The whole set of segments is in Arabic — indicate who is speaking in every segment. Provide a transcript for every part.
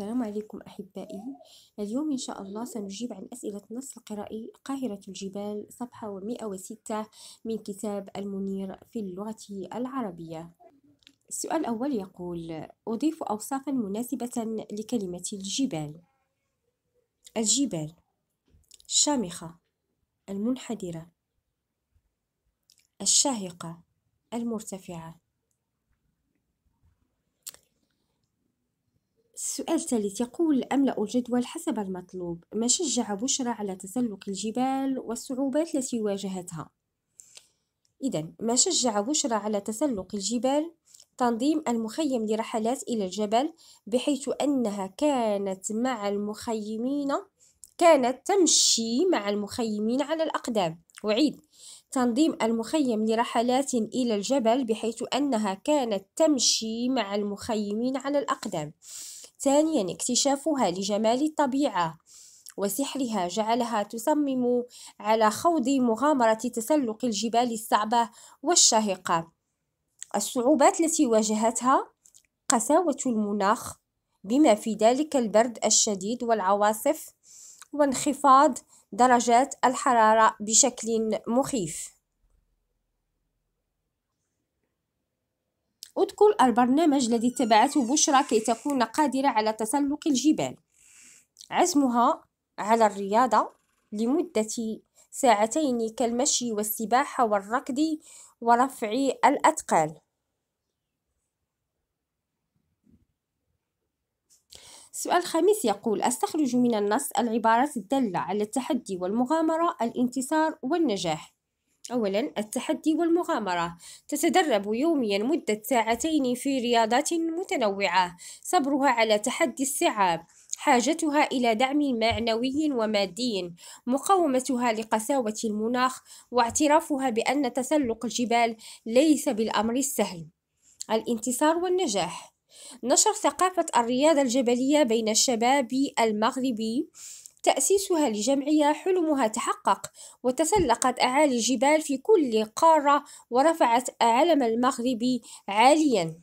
Speaker 1: السلام عليكم أحبائي اليوم إن شاء الله سنجيب عن أسئلة النص القرائي قاهرة الجبال صفحة 106 من كتاب المنير في اللغة العربية السؤال الأول يقول أضيف أوصافا مناسبة لكلمة الجبال الجبال الشامخة المنحدرة الشاهقة المرتفعة السؤال الثالث يقول أملأ الجدول حسب المطلوب ما شجع بشرى على تسلق الجبال والصعوبات التي واجهتها إذا ما شجع بشرى على تسلق الجبال تنظيم المخيم لرحلات إلى الجبل بحيث أنها كانت مع المخيمين كانت تمشي مع المخيمين على الأقدام وعيد تنظيم المخيم لرحلات إلى الجبل بحيث أنها كانت تمشي مع المخيمين على الأقدام ثانيا اكتشافها لجمال الطبيعة وسحرها جعلها تصمم على خوض مغامرة تسلق الجبال الصعبة والشاهقة الصعوبات التي واجهتها قساوة المناخ بما في ذلك البرد الشديد والعواصف وانخفاض درجات الحرارة بشكل مخيف اذكر البرنامج الذي اتبعته بشرى كي تكون قادرة على تسلق الجبال عزمها على الرياضة لمدة ساعتين كالمشي والسباحة والركض ورفع الأثقال السؤال الخامس يقول أستخرج من النص العبارات الدالة على التحدي والمغامرة الانتصار والنجاح أولا التحدي والمغامرة تتدرب يوميا مدة ساعتين في رياضات متنوعة صبرها على تحدي الصعاب حاجتها إلى دعم معنوي ومادي مقاومتها لقساوة المناخ واعترافها بأن تسلق الجبال ليس بالأمر السهل الانتصار والنجاح نشر ثقافة الرياضة الجبلية بين الشباب المغربي تأسيسها لجمعية حلمها تحقق وتسلقت أعالي الجبال في كل قارة ورفعت علم المغرب عالياً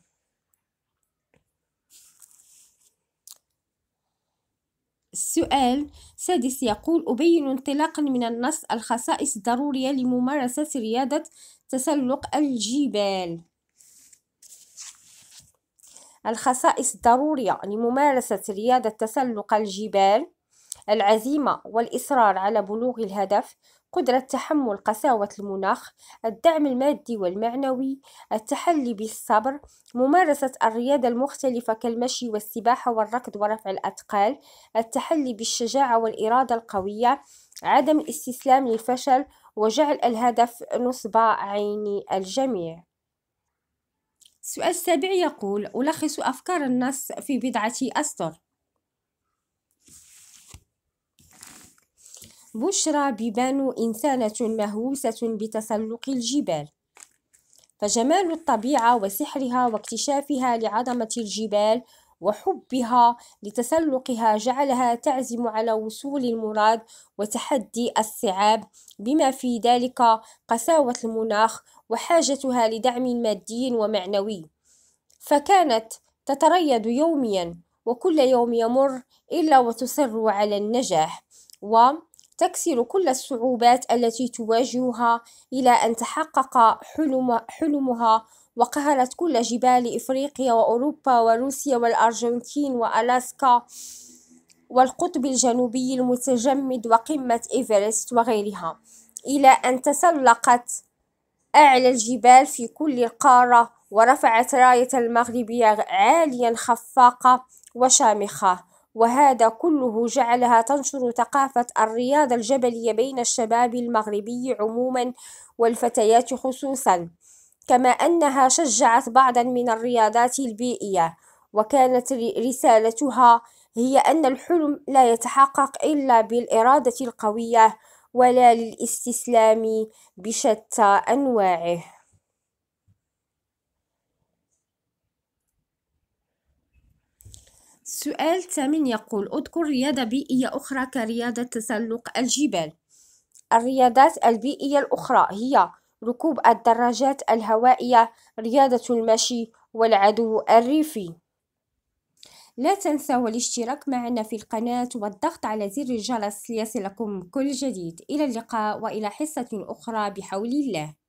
Speaker 1: السؤال السادس يقول أبين انطلاقا من النص الخصائص الضرورية لممارسة رياضة تسلق الجبال الخصائص الضرورية لممارسة رياضة تسلق الجبال العزيمة والإصرار على بلوغ الهدف قدرة تحمل قساوة المناخ الدعم المادي والمعنوي التحلي بالصبر ممارسة الرياضة المختلفة كالمشي والسباحة والركض ورفع الأثقال التحلي بالشجاعة والإرادة القوية عدم الاستسلام للفشل وجعل الهدف نصب عين الجميع السؤال السابع يقول ألخص أفكار النص في بضعة أسطر بشرى بيبانو إنسانة مهووسة بتسلق الجبال فجمال الطبيعة وسحرها واكتشافها لعظمة الجبال وحبها لتسلقها جعلها تعزم على وصول المراد وتحدي الصعاب بما في ذلك قساوة المناخ وحاجتها لدعم مادي ومعنوي فكانت تتريض يوميا وكل يوم يمر إلا وتصر على النجاح و تكسر كل الصعوبات التي تواجهها إلى أن تحقق حلم حلمها وقهرت كل جبال إفريقيا وأوروبا وروسيا والأرجنتين وألاسكا والقطب الجنوبي المتجمد وقمة إيفرست وغيرها إلى أن تسلقت أعلى الجبال في كل القارة ورفعت راية المغربية عاليا خفاقة وشامخة وهذا كله جعلها تنشر ثقافة الرياضة الجبلية بين الشباب المغربي عموما والفتيات خصوصا كما أنها شجعت بعضا من الرياضات البيئية وكانت رسالتها هي أن الحلم لا يتحقق إلا بالإرادة القوية ولا للاستسلام بشتى أنواعه السؤال الثامن يقول اذكر رياضة بيئية أخرى كرياضة تسلق الجبال الرياضات البيئية الأخرى هي ركوب الدراجات الهوائية رياضة المشي والعدو الريفي لا تنسوا الاشتراك معنا في القناة والضغط على زر الجرس ليصلكم كل جديد إلى اللقاء وإلى حصة أخرى بحول الله